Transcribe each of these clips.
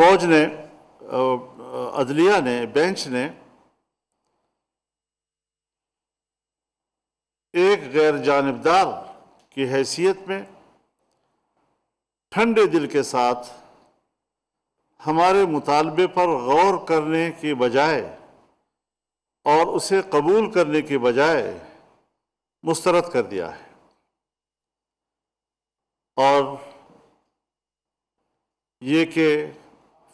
फौज ने अदलिया ने बेंच ने एक गैर जानबदार की हैसियत में ठंडे दिल के साथ हमारे मुतालबे पर गौर करने के बजाय और उसे कबूल करने के बजाय मुस्तरद कर दिया है और ये कि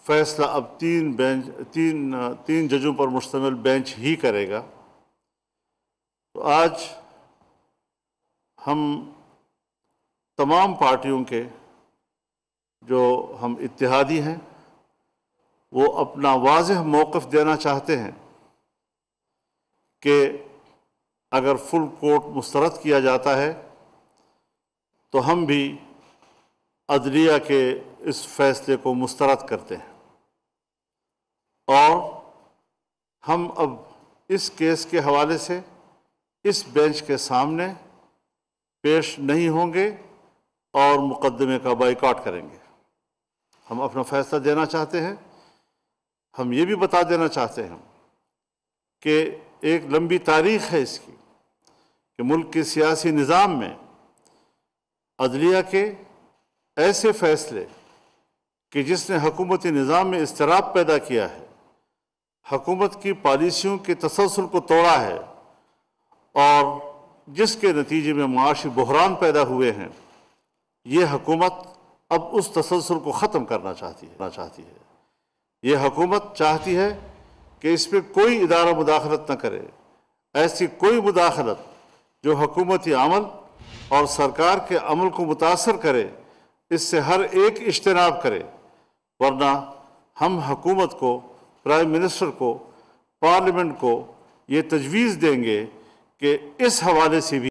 फैसला अब तीन बेंच तीन तीन जजों पर मुश्तमिल बेंच ही करेगा तो आज हम तमाम पार्टियों के जो हम इतिहादी हैं वो अपना वाज मौक़ देना चाहते हैं कि अगर फुल कोर्ट मुस्तरद किया जाता है तो हम भी अदलिया के इस फैसले को मुस्रद करते हैं और हम अब इस केस के हवाले से इस बेंच के सामने पेश नहीं होंगे और मुकदमे का बाइकआउट करेंगे हम अपना फैसला देना चाहते हैं हम ये भी बता देना चाहते हैं कि एक लंबी तारीख है इसकी कि मुल्क के सियासी निज़ाम में अदलिया के ऐसे फैसले कि जिसने हकूमती निज़ाम में इसतराब पैदा किया है हकूमत की पॉलिसियों के तसलसल को तोड़ा है और जिसके नतीजे में माशी बहरान पैदा हुए हैं ये हकूमत अब उस तसलसल को ख़त्म करना चाहती है चाहती है ये हकूमत चाहती है कि इस पर कोई इदारा मुदाखलत न करे ऐसी कोई मुदाखलत जो हकूमती अमल और सरकार के अमल को मुतासर करे इससे हर एक इज्तनाब करे वरना हम हकूमत को प्राइम मिनिस्टर को पार्लियामेंट को ये तजवीज़ देंगे कि इस हवाले से भी